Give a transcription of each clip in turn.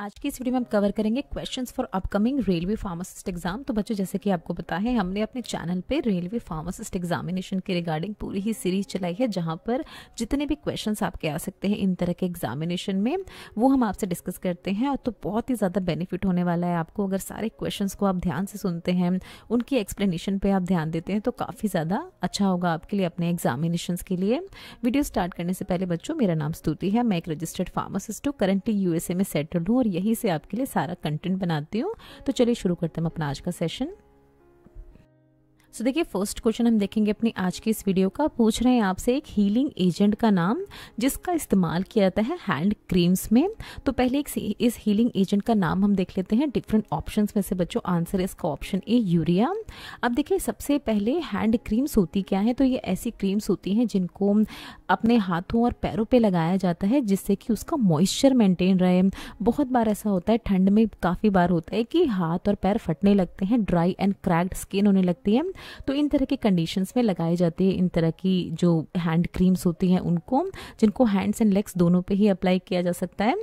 आज की इस वीडियो में हम कवर करेंगे questions for upcoming railway pharmacist exam तो बच्चों जैसे कि आपको पता है हमने अपने चैनल पे रेलवे फार्मासिस्ट एग्जामिनेशन के रिगार्डिंग पूरी ही सीरीज चलाई है जहां पर जितने भी क्वेश्चंस आपके आ सकते हैं इन तरह के एग्जामिनेशन में वो हम आपसे डिस्कस करते हैं और तो बहुत ही ज़्यादा बेनिफिट होने वाला है आपको अगर सारे क्वेश्चन को आप ध्यान से सुनते हैं उनकी एक्सप्लेनेशन पर आप ध्यान देते हैं तो काफ़ी ज़्यादा अच्छा होगा आपके लिए अपने एग्जामिनेशन के लिए वीडियो स्टार्ट करने से पहले बच्चों मेरा नाम स्तुति है मैं एक रजिस्टर्ड फार्मासिस्ट हूँ करंटली यूएसए में सेटल्ड हूँ और यहीं से आपके लिए सारा कंटेंट बनाती हूँ तो चलिए शुरू करते हैं अपना आज का सेशन सो देखिए फर्स्ट क्वेश्चन हम देखेंगे अपनी आज की इस वीडियो का पूछ रहे हैं आपसे एक हीलिंग एजेंट का नाम जिसका इस्तेमाल किया जाता है हैंड क्रीम्स में तो पहले एक इस हीलिंग एजेंट का नाम हम देख लेते हैं डिफरेंट ऑप्शन में से बच्चों आंसर इसका ऑप्शन ए यूरिया अब देखिए सबसे पहले हैंड क्रीम्स होती क्या है तो ये ऐसी क्रीम्स होती हैं जिनको अपने हाथों और पैरों पे लगाया जाता है जिससे कि उसका मॉइस्चर मेंटेन रहे बहुत बार ऐसा होता है ठंड में काफ़ी बार होता है कि हाथ और पैर फटने लगते हैं ड्राई एंड क्रैक्ड स्किन होने लगती है तो इन तरह के कंडीशंस में लगाए जाते हैं इन तरह की जो हैंड क्रीम्स होती हैं उनको जिनको हैंड्स एंड लेग्स दोनों पे ही अप्लाई किया जा सकता है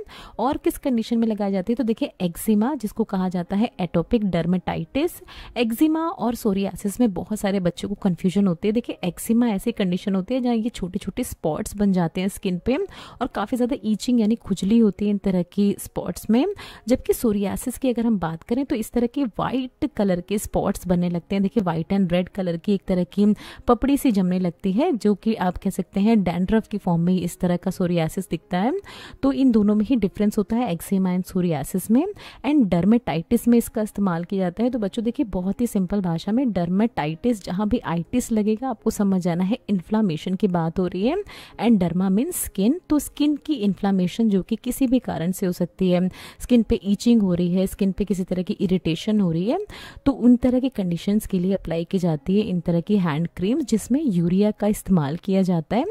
और किस कंडीशन में लगाई जाती है तो देखिए एक्जिमा जिसको कहा जाता है एटोपिक डर्मेटाइटिस एक्जिमा और सोरियासिस में बहुत सारे बच्चों को कन्फ्यूजन होती है देखिए एक्जिमा ऐसी कंडीशन होती है जहाँ ये छोटे छोटे स्पॉट्स बन जाते हैं स्किन पे और काफ़ी ज़्यादा ईचिंग यानी खुजली होती है इन तरह की स्पॉट्स में जबकि सोरियासिस की अगर हम बात करें तो इस तरह के वाइट कलर के स्पॉट्स बनने लगते हैं देखिए वाइट एंड रेड कलर की एक तरह की पपड़ी सी जमने लगती है जो कि आप कह सकते हैं डैंड्रफ की फॉर्म में इस तरह का सोरियासिस दिखता है तो इन दोनों में ही डिफरेंस होता है एक्सीमा एंड सोरियासिस में एंड डर्मेटाइटिस में इसका इस्तेमाल किया जाता है तो बच्चों देखिए बहुत ही सिंपल भाषा में डर्मेटाइटिस जहाँ भी आइटिस लगेगा आपको समझ आना है इन्फ्लामेशन की बात हो रही है एंड डर्मा मीन स्किन तो स्किन की इन्फ्लामेशन जो कि किसी भी कारण से हो सकती है स्किन पे ईचिंग हो रही है स्किन पे किसी तरह की इरिटेशन हो रही है तो उन तरह की कंडीशंस के लिए अप्लाई की की जाती है इन तरह की हैंड क्रीम्स जिसमें यूरिया का इस्तेमाल किया जाता है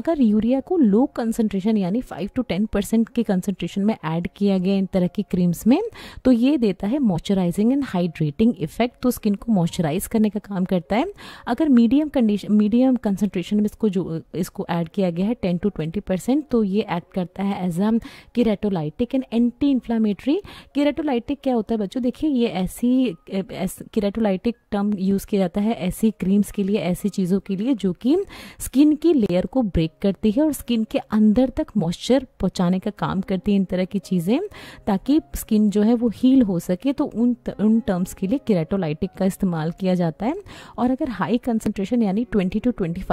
अगर यूरिया को लो कंसनट्रेशन यानी फाइव टू टेन परसेंट की कंसनट्रेशन में ऐड किया गया इन तरह की क्रीम्स में तो ये देता है मॉइस्चराइजिंग एंड हाइड्रेटिंग इफेक्ट तो स्किन को मॉइस्चराइज करने का काम करता है अगर मीडियम कंडीशन मीडियम कंसनट्रेशन में इसको जो इसको ऐड किया गया है टेन टू ट्वेंटी परसेंट तो ये एक्ट करता है as a keratolytic and anti inflammatory keratolytic क्या होता है बच्चों देखिए ये ऐसी किरेटोलाइटिक टर्म यूज़ किया जाता है ऐसी क्रीम्स के लिए ऐसी चीज़ों के लिए जो कि स्किन की लेयर को ब्रेक करती है और स्किन के अंदर तक मॉइस्चर पहुँचाने का काम करती है इन तरह की चीज़ें ताकि स्किन जो है वो हील हो सके तो उन उन टर्म्स के लिए किराटोलाइटिक का इस्तेमाल किया जाता है और अगर हाई कंसनट्रेशन यानी ट्वेंटी टू ट्वेंटी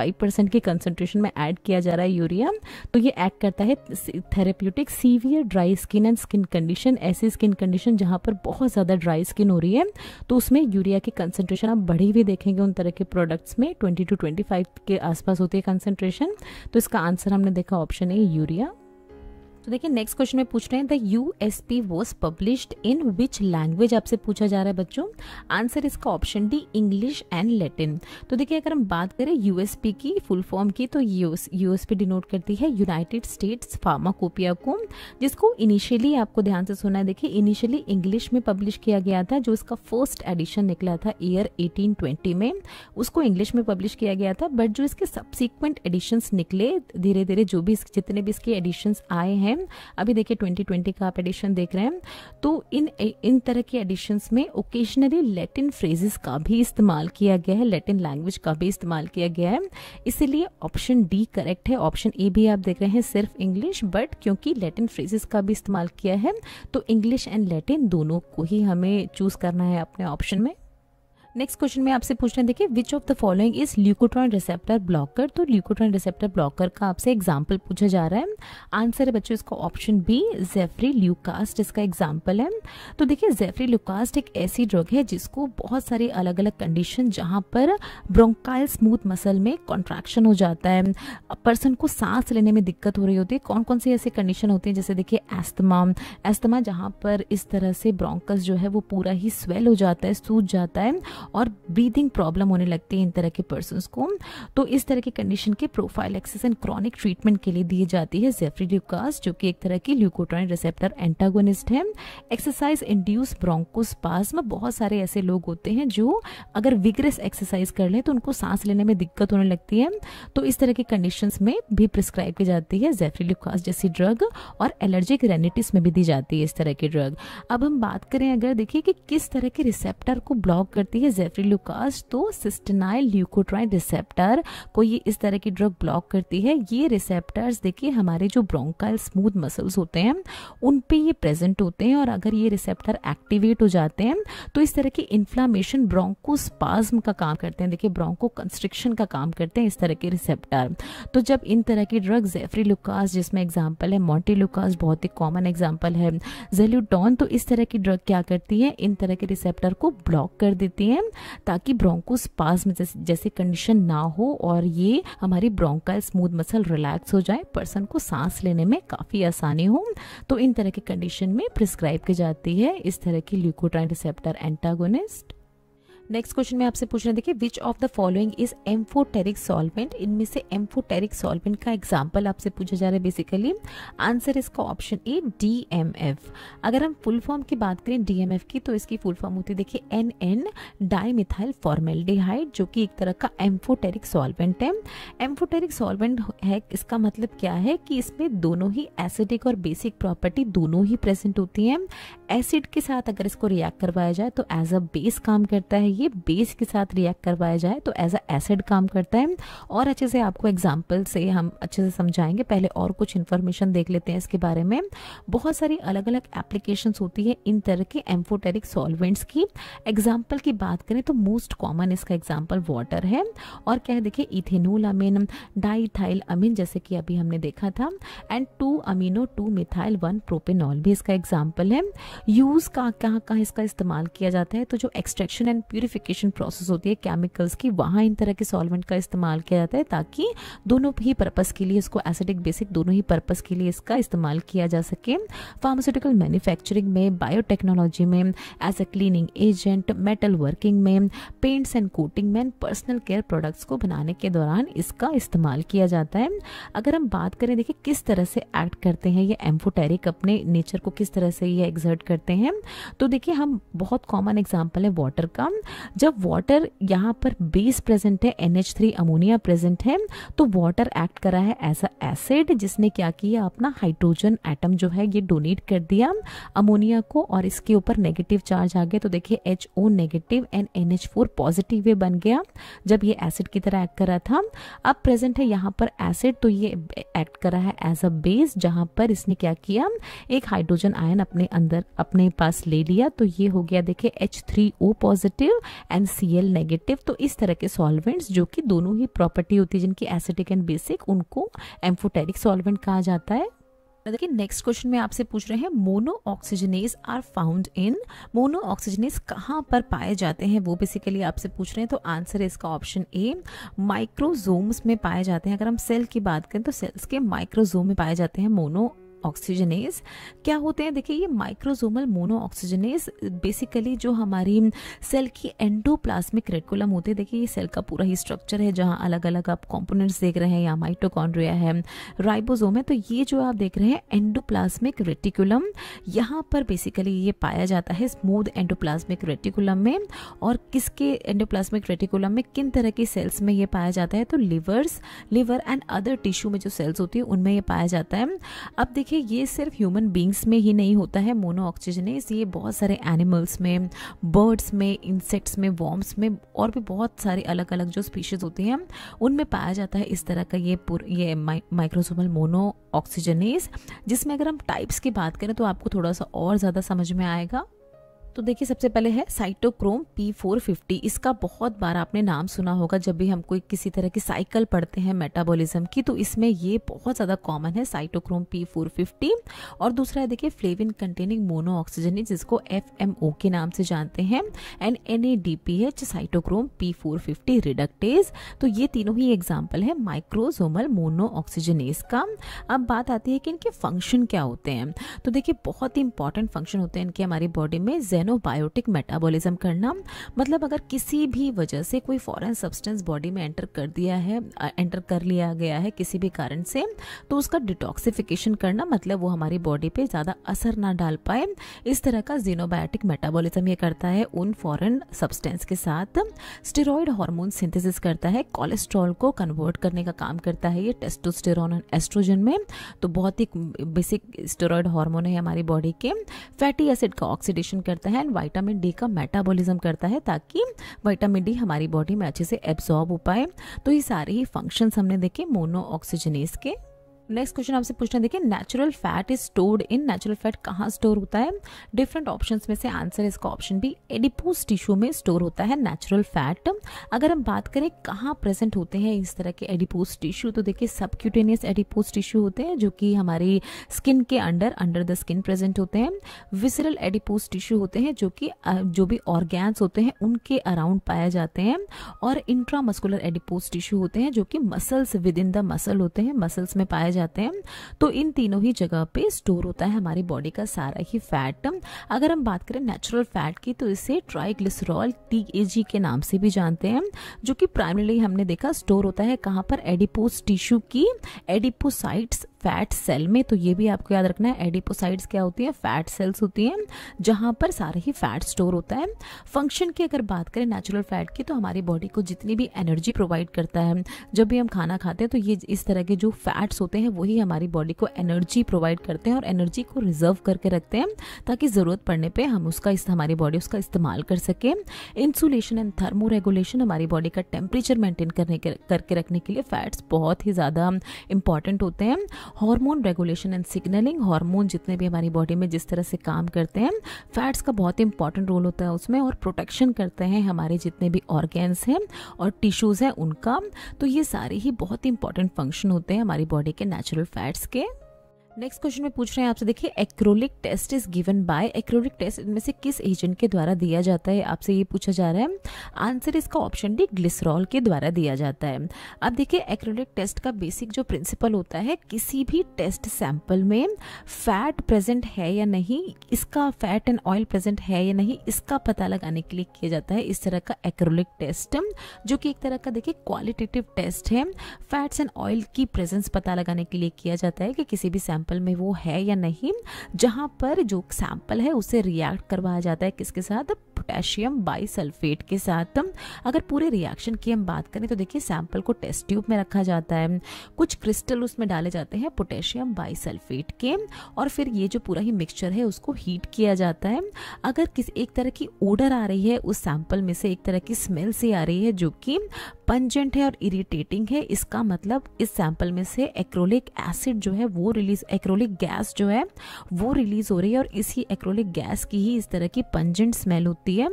की कंसनट्रेशन में ऐड किया जा रहा है यूरिया तो ये एक्ट करता है therapeutic severe dry skin and skin condition ऐसी स्किन कंडीशन जहाँ पर बहुत ज़्यादा ड्राई स्किन हो रही है तो उसमें यूरिया की कंसनट्रेशन आप बढ़ी हुई देखेंगे उन तरह के प्रोडक्ट्स में 20 टू 25 के आसपास होती है कंसेंट्रेशन तो इसका आंसर हमने देखा ऑप्शन ए यूरिया तो देखिए नेक्स्ट क्वेश्चन में पूछ रहे हैं the U S P was published in which language आपसे पूछा जा रहा है बच्चों आंसर इसका option D English and Latin तो देखिए अगर हम बात करें यूएसपी की फुल फॉर्म की तो यूएसपी डिनोट करती है यूनाइटेड स्टेट्स फार्माकोपिया को जिसको इनिशियली आपको ध्यान से सुना है देखिए इनिशियली इंग्लिश में पब्लिश किया गया था जो इसका फर्स्ट एडिशन निकला था ईयर ट्वेंटी में उसको इंग्लिश में पब्लिश किया गया था बट जो इसके सब्सिक्वेंट एडिशंस निकले धीरे धीरे जो भी जितने भी इसके एडिशंस आए हैं हैं अभी देखिए 2020 का आप एडिशन देख रहे हैं तो इन इन तरह के एडिशन में ओकेजनली लैटिन फ्रेजेस का भी इस्तेमाल किया गया है लैटिन लैंग्वेज का भी इस्तेमाल किया गया है इसीलिए ऑप्शन डी करेक्ट है ऑप्शन ए भी आप देख रहे हैं सिर्फ इंग्लिश बट क्योंकि लैटिन फ्रेजेस का भी इस्तेमाल किया है तो इंग्लिश एंड लैटिन दोनों को ही हमें चूज करना है अपने ऑप्शन में नेक्स्ट क्वेश्चन में आपसे पूछना देखिए which of the following is leukotriene receptor blocker तो ल्यूकोट्रॉन रिसेप्टर ब्लॉकर का आपसे एग्जाम्पल पूछा जा रहा है आंसर है बच्चों इसका ऑप्शन बी जेफरी ल्यूकास्ट इसका एग्जांपल है तो देखिए जेफरी ल्यूकास्ट एक ऐसी ड्रग है जिसको बहुत सारी अलग अलग कंडीशन जहाँ पर ब्रोंकाइल स्मूथ मसल में कॉन्ट्रैक्शन हो जाता है पर्सन को सांस लेने में दिक्कत हो रही होती है कौन कौन सी ऐसी कंडीशन होती है जैसे देखिए एस्तमा एस्तमा जहाँ पर इस तरह से ब्रोंकस जो है वो पूरा ही स्वेल हो जाता है सूज जाता है और ब्रीदिंग प्रॉब्लम होने लगती है इन तरह के पर्सन को तो इस तरह के कंडीशन के prophylaxis and chronic treatment के लिए दी जाती है जेफरी ल्यूकास जो कि एक तरह की ल्यूकोट्रॉन रिसेप्टर एंटागोनिस्ट है एक्सरसाइज इंड्यूस में बहुत सारे ऐसे लोग होते हैं जो अगर विग्रेस एक्सरसाइज कर लें तो उनको सांस लेने में दिक्कत होने लगती है तो इस तरह के कंडीशन में भी प्रिस्क्राइब की जाती है जेफरी ल्यूकास जैसी ड्रग और एलर्जिक रेनेटिस में भी दी जाती है इस तरह की ड्रग अब हम बात करें अगर देखिए कि किस तरह के रिसेप्टर को ब्लॉक करती है ये जेफ्रीलुकास तो सिस्टनाइल ल्यूकोट्राइन रिसेप्टर को ये इस तरह की ड्रग ब्लॉक करती है ये रिसेप्टर्स देखिए हमारे जो ब्रोंकाइल स्मूथ मसल्स होते हैं उन पे ये प्रेजेंट होते हैं और अगर ये रिसेप्टर एक्टिवेट हो जाते हैं तो इस तरह के इन्फ्लामेशन ब्रोंकोस्पाज्म का काम करते हैं देखिए ब्रोंको कंस्ट्रिक्शन का काम करते हैं इस तरह के रिसेप्टर तो जब इन तरह की ड्रग जेफरी लुकास जिसमें एग्जाम्पल है मॉन्टी लुकास बहुत ही कॉमन एग्जाम्पल है जेल्यूटॉन तो इस तरह की ड्रग क्या करती है इन तरह के रिसेप्टर को ब्लॉक कर देती है हैं ताकि ब्रोंकोस पास में जैसे, कंडीशन ना हो और ये हमारी ब्रोंका स्मूथ मसल रिलैक्स हो जाए पर्सन को सांस लेने में काफ़ी आसानी हो तो इन तरह की कंडीशन में प्रिस्क्राइब की जाती है इस तरह की leukotriene receptor antagonist next question में आपसे पूछ रहे देखिए which of the following is amphoteric solvent इनमें से एम्फोटेरिक सॉल्वेंट का एग्जाम्पल आपसे पूछा जा रहा है बेसिकली आंसर इसका ऑप्शन ए डीएमएफ अगर हम फुल फॉर्म की बात करें डीएमएफ की तो इसकी फुल फॉर्म होती है देखिए एन एन डाईमिथाइल फॉर्मेल्डिहाइड जो कि एक तरह का एम्फोटेरिक सॉल्वेंट है एम्फोटेरिक सॉल्वेंट है इसका मतलब क्या है कि इसमें दोनों ही एसिडिक और बेसिक प्रॉपर्टी दोनों ही प्रेजेंट होती है एसिड के साथ अगर इसको रिएक्ट करवाया जाए तो एज अ बेस काम करता है ये बेस के साथ रिएक्ट करवाया जाए तो एज अ एसिड काम करता है और अच्छे से आपको एग्जाम्पल से हम अच्छे से समझाएंगे पहले और कुछ इन्फॉर्मेशन देख लेते हैं इसके बारे में बहुत सारी अलग अलग एप्लीकेशन होती है इन तरह के एम्फोटेरिक सॉल्वेंट्स की एग्जाम्पल की बात करें तो मोस्ट कॉमन इसका एग्जाम्पल वाटर है और क्या है देखिए इथेनोल अमीन डाइथाइल अमीन जैसे कि अभी हमने देखा था and two amino two methyl one propanol भी इसका एग्जाम्पल है यूज़ का कहाँ कहाँ इसका इस्तेमाल किया जाता है तो जो extraction and pure purification process होती है केमिकल्स की वहाँ इन तरह के सॉल्वेंट का इस्तेमाल किया जाता है ताकि दोनों ही पर्पज़ के लिए इसको एसिडिक बेसिक दोनों ही पर्पज़ के लिए इसका इस्तेमाल किया जा सके फार्मास्यूटिकल मैन्युफैक्चरिंग में बायोटेक्नोलॉजी में as a cleaning agent metal working में पेंट्स एंड कोटिंग में पर्सनल केयर प्रोडक्ट्स को बनाने के दौरान इसका इस्तेमाल किया जाता है अगर हम बात करें देखिए किस तरह से एक्ट करते हैं ये एम्फोटेरिक अपने नेचर को किस तरह से ये एग्जर्ट करते हैं तो देखिए हम बहुत कॉमन एग्जाम्पल है वाटर का जब वाटर यहाँ पर बेस प्रेजेंट है एन अमोनिया प्रेजेंट है तो वाटर एक्ट करा है एज अ एसिड जिसने क्या किया अपना हाइड्रोजन एटम जो है ये डोनेट कर दिया अमोनिया को और इसके ऊपर नेगेटिव चार्ज आ गया तो देखिए H O negative and N H four positive वे बन गया जब ये एसिड की तरह एक्ट करा था अब प्रेजेंट है यहाँ पर एसिड तो ये एक्ट करा है एज अ बेस जहाँ पर इसने क्या किया एक हाइड्रोजन आयन अपने अंदर अपने पास ले लिया तो ये हो गया देखिए H three O positive and C L negative तो इस तरह के सॉल्वेंट्स जो कि दोनों ही प्रॉपर्टी होती है जिनकी एसिडिक एंड बेसिक उनको एम्फोटेरिक सॉल्वेंट कहा जाता है देखिए नेक्स्ट क्वेश्चन में आपसे पूछ रहे हैं monooxygenase are found in monooxygenase कहाँ पर पाए जाते हैं वो बेसिकली आपसे पूछ रहे हैं तो आंसर है इसका ऑप्शन ए माइक्रोजोम्स में पाए जाते हैं अगर हम सेल की बात करें तो सेल्स के माइक्रोजोम में पाए जाते हैं मोनो ऑक्सीजनेज क्या होते हैं देखिए ये माइक्रोजोमल मोनो ऑक्सीजनेज बेसिकली जो हमारी सेल की एंडोप्लाज्मिक रेटिकुलम होते हैं देखिए ये सेल का पूरा ही स्ट्रक्चर है जहाँ अलग अलग आप कॉम्पोनेंट्स देख रहे हैं यहाँ माइटोकॉन्ड्रिया है राइबोजोम है तो ये जो आप देख रहे हैं एंडोप्लाज्मिक रेटिकुलम यहाँ पर बेसिकली ये पाया जाता है स्मूद एंडोप्लाज्मिक रेटिकुलम में और किसके एंडोप्लाज्मिक रेटिकुलम में किन तरह की सेल्स में ये पाया जाता है तो livers liver and other tissue में जो सेल्स होती है उनमें यह पाया जाता है अब देखिए देखिए ये सिर्फ ह्यूमन बींग्स में ही नहीं होता है मोनो ऑक्सीजनेस ये बहुत सारे एनिमल्स में बर्ड्स में इंसेक्ट्स में वॉम्स में और भी बहुत सारे अलग अलग जो स्पीशीज़ होती हैं उनमें पाया जाता है इस तरह का ये पुर, ये माइक्रोसोमल मोनो ऑक्सीजनेस जिसमें अगर हम टाइप्स की बात करें तो आपको थोड़ा सा और ज़्यादा समझ में आएगा तो देखिए सबसे पहले है साइटोक्रोम P450 इसका बहुत बार आपने नाम सुना होगा जब भी हम कोई किसी तरह की साइकिल पढ़ते हैं मेटाबॉलिज्म की तो इसमें ये बहुत ज़्यादा कॉमन है साइटोक्रोम P450 और दूसरा है देखिए फ्लेविन कंटेनिंग मोनो ऑक्सीजन जिसको एफ के नाम से जानते हैं and N A D P H cytochrome P four fifty reductase तो ये तीनों ही एग्जाम्पल है माइक्रोजोमल मोनो ऑक्सीजनेस का अब बात आती है कि इनके फंक्शन क्या होते हैं तो देखिए बहुत ही इंपॉर्टेंट फंक्शन होते हैं इनके हमारी बॉडी में जेन एनोबायोटिक मेटाबॉलिज्म करना मतलब अगर किसी भी वजह से कोई फॉरेन सब्सटेंस बॉडी में एंटर कर दिया है एंटर कर लिया गया है किसी भी कारण से तो उसका डिटॉक्सिफिकेशन करना मतलब वो हमारी बॉडी पे ज़्यादा असर ना डाल पाए इस तरह का जीनोबायोटिक मेटाबॉलिज्म ये करता है उन फॉरेन सब्सटेंस के साथ स्टेरॉयड हार्मोन सिंथेसिस करता है कोलेस्ट्रॉल को कन्वर्ट करने का काम करता है ये टेस्टोस्टेर एस्ट्रोजन में तो बहुत ही बेसिक स्टेरॉयड हार्मोन है हमारी बॉडी के फैटी एसिड का ऑक्सीडेशन करता है एंड वाइटामिन डी का मेटाबॉलिज्म करता है ताकि वाइटामिन डी हमारी बॉडी में अच्छे से एब्जॉर्ब हो पाए तो ये सारे ही फंक्शंस हमने देखे मोनो ऑक्सीजनेस के नेक्स्ट क्वेश्चन आपसे पूछना देखिए natural fat is stored in natural fat कहाँ स्टोर होता है डिफरेंट ऑप्शंस में से आंसर इसका ऑप्शन बी एडिपोज टिश्यू में स्टोर होता है नेचुरल फैट अगर हम बात करें कहाँ प्रेजेंट होते हैं इस तरह के एडिपोज टिश्यू तो देखिए सबक्यूटेनियस एडिपोज टिश्यू होते हैं जो कि हमारी स्किन के under under the skin present होते हैं विसरल एडिपोज टिश्यू होते हैं जो कि जो भी ऑर्गैन्स होते हैं उनके अराउंड पाए जाते हैं और इंट्रामस्कुलर एडिपोज टिश्यू होते हैं जो कि muscles within the muscle होते हैं मसल्स में पाए जाते हैं तो इन तीनों ही जगह पे स्टोर होता है हमारी बॉडी का सारा ही फैट अगर हम बात करें नेचुरल फैट की तो इसे ट्राइग्लिसरॉल टी के नाम से भी जानते हैं जो कि प्राइमरीली हमने देखा स्टोर होता है कहाँ पर एडिपोस टिश्यू की एडिपोसाइट्स फैट सेल में तो ये भी आपको याद रखना है एडिपोसाइड्स क्या होती हैं फैट सेल्स होती हैं जहाँ पर सारे ही फैट स्टोर होता है फंक्शन की अगर बात करें नेचुरल फैट की तो हमारी बॉडी को जितनी भी एनर्जी प्रोवाइड करता है जब भी हम खाना खाते हैं तो ये इस तरह के जो फैट्स होते हैं वही हमारी बॉडी को एनर्जी प्रोवाइड करते हैं और एनर्जी को रिजर्व करके रखते हैं ताकि ज़रूरत पड़ने पर हम उसका इस हमारी बॉडी उसका इस्तेमाल कर सकें इंसुलेशन एंड थर्मो रेगुलेशन हमारी बॉडी का टेम्परेचर मेंटेन करने करके रखने के लिए फैट्स बहुत ही ज़्यादा इंपॉर्टेंट होते हैं hormone regulation and signalling hormone जितने भी हमारी बॉडी में जिस तरह से काम करते हैं फैट्स का बहुत इंपॉर्टेंट रोल होता है उसमें और प्रोटेक्शन करते हैं हमारे जितने भी ऑर्गेन्स हैं और टिश्यूज़ हैं उनका तो ये सारे ही बहुत इंपॉर्टेंट फंक्शन होते हैं हमारी बॉडी के नेचुरल फैट्स के नेक्स्ट क्वेश्चन में पूछ रहे हैं आपसे देखिए acrolein test is given by acrolein test इनमें से किस एजेंट के द्वारा दिया जाता है आपसे ये पूछा जा रहा है आंसर इसका ऑप्शन डी ग्लिसरॉल के द्वारा दिया जाता है अब देखिए एक्रोलिक टेस्ट का बेसिक जो प्रिंसिपल होता है किसी भी टेस्ट सैंपल में फैट प्रेजेंट है या नहीं इसका फैट एंड ऑयल प्रेजेंट है या नहीं इसका पता लगाने के लिए किया जाता है इस तरह का एक्रोलिक टेस्ट जो कि एक तरह का देखिए क्वालिटेटिव टेस्ट है फैट्स एंड ऑयल की प्रेजेंस पता लगाने के लिए किया जाता है कि किसी भी सैंपल सैंपल में वो है या नहीं जहाँ पर जो सैंपल है उसे रिएक्ट करवाया जाता है किसके साथ पोटेशियम बाइसल्फेट के साथ अगर पूरे रिएक्शन की हम बात करें तो देखिए सैंपल को टेस्ट ट्यूब में रखा जाता है कुछ क्रिस्टल उसमें डाले जाते हैं पोटेशियम बाइसल्फेट के और फिर ये जो पूरा ही मिक्सचर है उसको हीट किया जाता है अगर किसी एक तरह की ओडर आ रही है उस सैंपल में से एक तरह की स्मेल से आ रही है जो कि पंजेंट है और इरिटेटिंग है इसका मतलब इस सैंपल में से एक्रोलिक एसिड जो है वो रिलीज एक्रोलिक गैस जो है वो रिलीज हो रही है और इसी एक्रोलिक गैस की ही इस तरह की पंजेंट स्मेल होती है करती है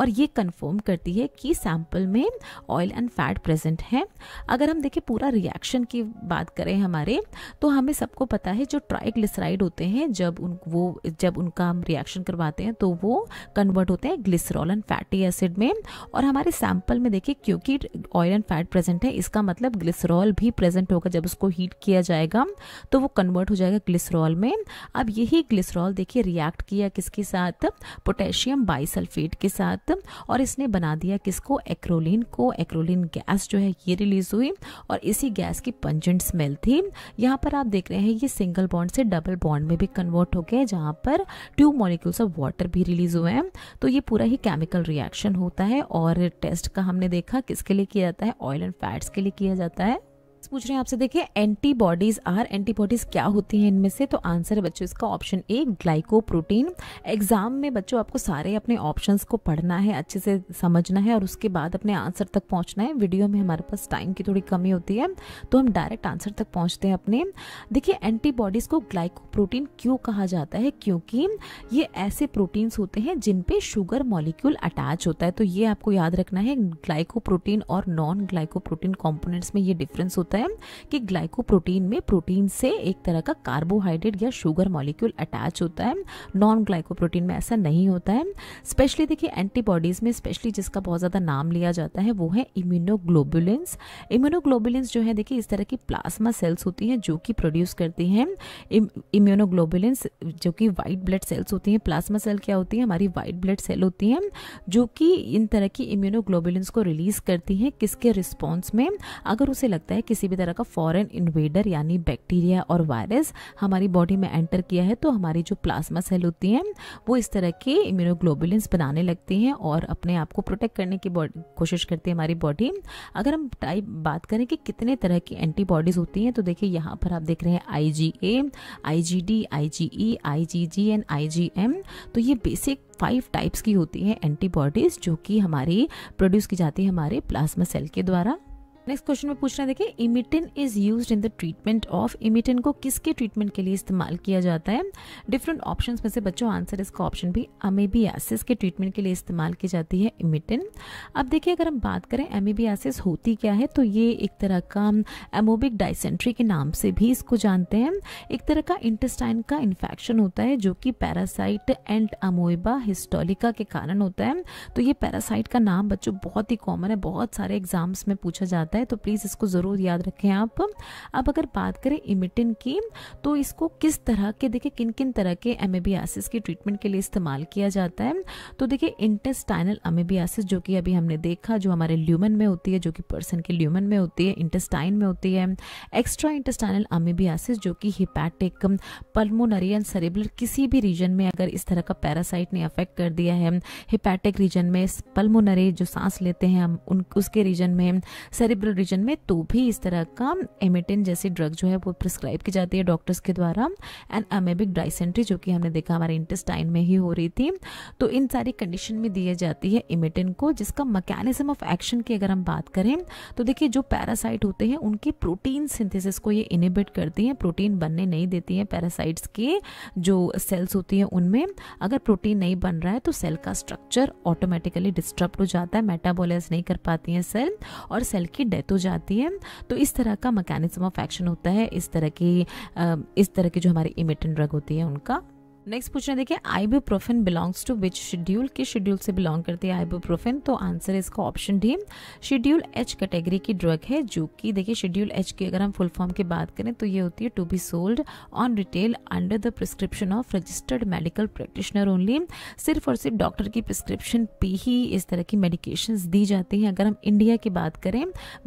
और ये कंफर्म करती है कि सैंपल में ऑयल एंड फैट प्रेजेंट है अगर हम देखें पूरा रिएक्शन की बात करें हमारे तो हमें सबको पता है जो ट्राइग्लिसराइड होते हैं जब उन वो जब उनका हम रिएक्शन करवाते हैं तो वो कन्वर्ट होते हैं ग्लिसरॉल एंड फैटी एसिड में और हमारे सैंपल में देखिए क्योंकि ऑयल एंड फैट प्रेजेंट है इसका मतलब ग्लिसरॉल भी प्रेजेंट होगा जब उसको हीट किया जाएगा तो वो कन्वर्ट हो जाएगा ग्लिसरॉल में अब यही ग्लिसरॉल देखिए रिएक्ट किया किसके साथ पोटेशियम बाइसल्फेट एसिड के साथ और इसने बना दिया किसको एक्रोलिन को एक्रोलिन गैस जो है ये रिलीज हुई और इसी गैस की पंजेंट स्मेल थी यहाँ पर आप देख रहे हैं ये सिंगल बॉन्ड से डबल बॉन्ड में भी कन्वर्ट हो गया जहाँ पर ट्यूब मॉलिक्यूल्स ऑफ वाटर भी रिलीज हुए हैं तो ये पूरा ही केमिकल रिएक्शन होता है और टेस्ट का हमने देखा किसके लिए किया जाता है ऑयल एंड फैट्स के लिए किया जाता है नेक्स्ट पूछ रहे हैं आपसे देखिए एंटीबॉडीज आर एंटीबॉडीज क्या होती हैं इनमें से तो आंसर है बच्चों इसका ऑप्शन ए ग्लाइकोप्रोटीन एग्जाम में बच्चों आपको सारे अपने ऑप्शंस को पढ़ना है अच्छे से समझना है और उसके बाद अपने आंसर तक पहुंचना है वीडियो में हमारे पास टाइम की थोड़ी कमी होती है तो हम डायरेक्ट आंसर तक पहुंचते हैं अपने देखिए एंटीबॉडीज को ग्लाइकोप्रोटीन क्यों कहा जाता है क्योंकि ये ऐसे प्रोटीन्स होते हैं जिन शुगर मॉलिक्यूल अटैच होता है तो ये आपको याद रखना है ग्लाइकोप्रोटीन और नॉन ग्लाइकोप्रोटीन कॉम्पोनेंट्स में ये डिफरेंस होता है होता है कि ग्लाइकोप्रोटीन में प्रोटीन से एक तरह का कार्बोहाइड्रेट या शुगर मॉलिक्यूल अटैच होता है नॉन ग्लाइकोप्रोटीन में ऐसा नहीं होता है स्पेशली देखिए एंटीबॉडीज़ में स्पेशली जिसका बहुत ज़्यादा नाम लिया जाता है वो है इम्यूनोग्लोबुलेंस इम्यूनोग्लोबुलेंस जो है देखिए इस तरह की प्लाज्मा सेल्स होती हैं जो कि प्रोड्यूस करती हैं इम्यूनोग्लोबुलेंस जो कि वाइट ब्लड सेल्स होती हैं प्लाज्मा सेल क्या होती है हमारी वाइट ब्लड सेल होती हैं जो कि इन तरह की इम्यूनोग्लोबुलेंस को रिलीज़ करती हैं किसके रिस्पॉन्स में अगर उसे लगता है कि किसी भी तरह का फॉरेन इन्वेडर यानी बैक्टीरिया और वायरस हमारी बॉडी में एंटर किया है तो हमारी जो प्लाज्मा सेल होती हैं वो इस तरह के इम्यूनोग्लोबुलिन्स बनाने लगती हैं और अपने आप को प्रोटेक्ट करने की कोशिश करती है हमारी बॉडी अगर हम टाइप बात करें कि कितने तरह की एंटीबॉडीज़ होती हैं तो देखिए यहाँ पर आप देख रहे हैं I G A I G D I G E I G G and I G M तो ये बेसिक फाइव टाइप्स की होती हैं एंटीबॉडीज़ जो कि हमारी प्रोड्यूस की जाती है हमारे प्लाज्मा सेल के द्वारा नेक्स्ट क्वेश्चन में पूछना देखिए emetine is use in the treatment of emetine को किसके ट्रीटमेंट के लिए इस्तेमाल किया जाता है डिफरेंट ऑप्शन में से बच्चों आंसर इसका ऑप्शन भी अमेबियासिस के ट्रीटमेंट के लिए इस्तेमाल की जाती है इमिटिन अब देखिए अगर हम बात करें एमेबियासिस होती क्या है तो ये एक तरह का एमोबिक डाइसेंट्री के नाम से भी इसको जानते हैं एक तरह का इंटेस्टाइन का इन्फेक्शन होता है जो कि पैरासाइट एंड अमोइबा हिस्टोलिका के कारण होता है तो ये पैरासाइट का नाम बच्चों बहुत ही कॉमन है बहुत सारे एग्जाम्स में पूछा जाता है जाता है तो प्लीज़ इसको ज़रूर याद रखें आप अब अगर बात करें इमिटिन की तो इसको किस तरह के देखिए किन किन तरह के एमेबियासिस के ट्रीटमेंट के लिए इस्तेमाल किया जाता है तो देखिए इंटेस्टाइनल अमेबियासिस जो कि अभी हमने देखा जो हमारे ल्यूमन में होती है जो कि पर्सन के ल्यूमन में होती है इंटेस्टाइन में होती है एक्स्ट्रा इंटेस्टाइनल अमेबियासिस जो कि हिपैटिक पल्मोनरी एंड सेरेब्रल किसी भी रीजन में अगर इस तरह का पैरासाइट ने अफेक्ट कर दिया है हिपैटिक रीजन में पल्मोनरी जो सांस लेते हैं हम उन उसके रीजन में सेरेब्रल सेंट्रल रीजन में तो भी इस तरह का एमिटिन जैसी ड्रग जो है वो प्रिस्क्राइब की जाती है डॉक्टर्स के द्वारा एंड अमेबिक डाइसेंट्री जो कि हमने देखा हमारे इंटेस्टाइन में ही हो रही थी तो इन सारी कंडीशन में दिए जाती है इमिटिन को जिसका मकैनिज्म ऑफ एक्शन की अगर हम बात करें तो देखिए जो पैरासाइट होते हैं उनकी प्रोटीन सिंथेसिस को ये इनिबिट करती हैं प्रोटीन बनने नहीं देती हैं पैरासाइट्स के जो सेल्स होती हैं उनमें अगर प्रोटीन नहीं बन रहा है तो सेल का स्ट्रक्चर ऑटोमेटिकली डिस्टर्ब हो जाता है मेटाबोलाइज नहीं कर पाती हैं सेल और सेल की डेथ हो जाती है तो इस तरह का मैकेनिज्म ऑफ एक्शन होता है इस तरह की इस तरह की जो हमारी इमिटेंट ड्रग होती है उनका नेक्स्ट हैं देखिए profen belongs to which schedule किस शेड्यूल से बिलोंग करती है आईबोप्रोफेन तो आंसर है इसका option D schedule H category की ड्रग है जो कि देखिए शेड्यूल एच की अगर हम फुल फॉर्म की बात करें तो ये होती है to be sold on retail under the prescription of registered medical practitioner only सिर्फ और सिर्फ डॉक्टर की प्रिस्क्रिप्शन पे ही इस तरह की मेडिकेशन दी जाती हैं अगर हम इंडिया की बात करें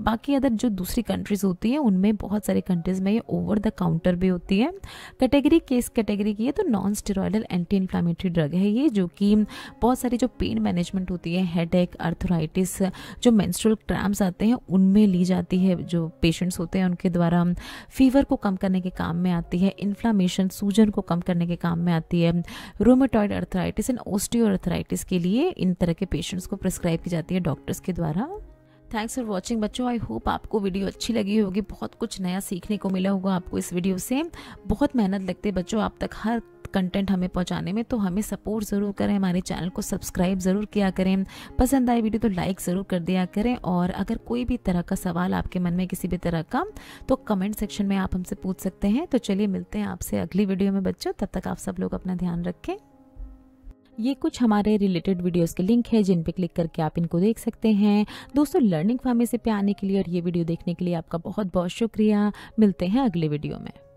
बाकी अदर जो दूसरी कंट्रीज़ होती हैं उनमें बहुत सारे कंट्रीज़ में ये ओवर द काउंटर भी होती है कैटेगरी केस कैटेगरी की है तो non steroidal anti inflammatory drug है ये जो कि बहुत सारी जो पेन मैनेजमेंट होती है हेड एक अर्थोराइटिस जो मैंस्ट्रल क्रैम्स आते हैं उनमें ली जाती है जो पेशेंट्स होते हैं उनके द्वारा फीवर को कम करने के काम में आती है इन्फ्लामेशन सूजन को कम करने के काम में आती है rheumatoid arthritis and osteoarthritis के लिए इन तरह के पेशेंट्स को प्रिस्क्राइब की जाती है डॉक्टर्स के द्वारा थैंक्स फॉर वॉचिंग बच्चों आई होप आपको वीडियो अच्छी लगी होगी बहुत कुछ नया सीखने को मिला होगा आपको इस वीडियो से बहुत मेहनत लगती है बच्चों आप तक हर कंटेंट हमें पहुंचाने में तो हमें सपोर्ट ज़रूर करें हमारे चैनल को सब्सक्राइब ज़रूर किया करें पसंद आए वीडियो तो लाइक ज़रूर कर दिया करें और अगर कोई भी तरह का सवाल आपके मन में किसी भी तरह का तो कमेंट सेक्शन में आप हमसे पूछ सकते हैं तो चलिए मिलते हैं आपसे अगली वीडियो में बच्चों तब तक आप सब लोग अपना ध्यान रखें ये कुछ हमारे रिलेटेड वीडियोस के लिंक है जिन पे क्लिक करके आप इनको देख सकते हैं दोस्तों लर्निंग फार्मेसी पे आने के लिए और ये वीडियो देखने के लिए आपका बहुत बहुत शुक्रिया मिलते हैं अगले वीडियो में